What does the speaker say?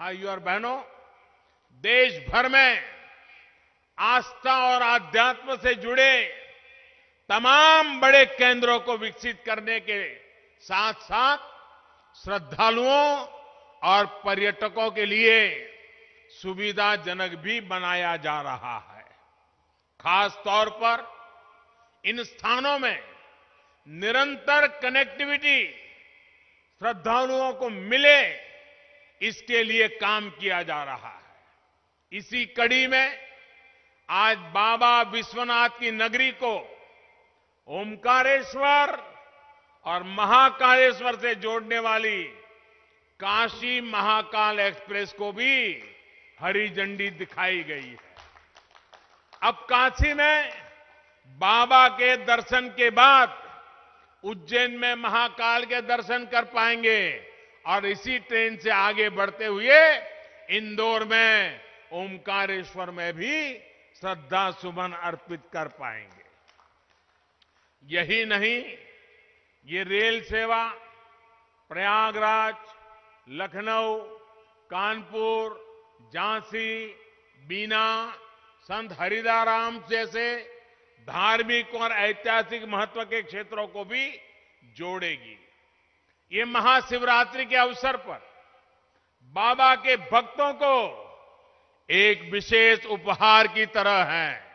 भाइयों और बहनों देश भर में आस्था और आध्यात्म से जुड़े तमाम बड़े केंद्रों को विकसित करने के साथ साथ श्रद्धालुओं और पर्यटकों के लिए सुविधाजनक भी बनाया जा रहा है खास तौर पर इन स्थानों में निरंतर कनेक्टिविटी श्रद्धालुओं को मिले इसके लिए काम किया जा रहा है इसी कड़ी में आज बाबा विश्वनाथ की नगरी को ओमकारेश्वर और महाकालेश्वर से जोड़ने वाली काशी महाकाल एक्सप्रेस को भी हरी झंडी दिखाई गई है अब काशी में बाबा के दर्शन के बाद उज्जैन में महाकाल के दर्शन कर पाएंगे और इसी ट्रेन से आगे बढ़ते हुए इंदौर में ओमकारेश्वर में भी श्रद्धा सुमन अर्पित कर पाएंगे यही नहीं ये रेल सेवा प्रयागराज लखनऊ कानपुर झांसी बीना संत हरिदाराम जैसे धार्मिक और ऐतिहासिक महत्व के क्षेत्रों को भी जोड़ेगी ये महाशिवरात्रि के अवसर पर बाबा के भक्तों को एक विशेष उपहार की तरह है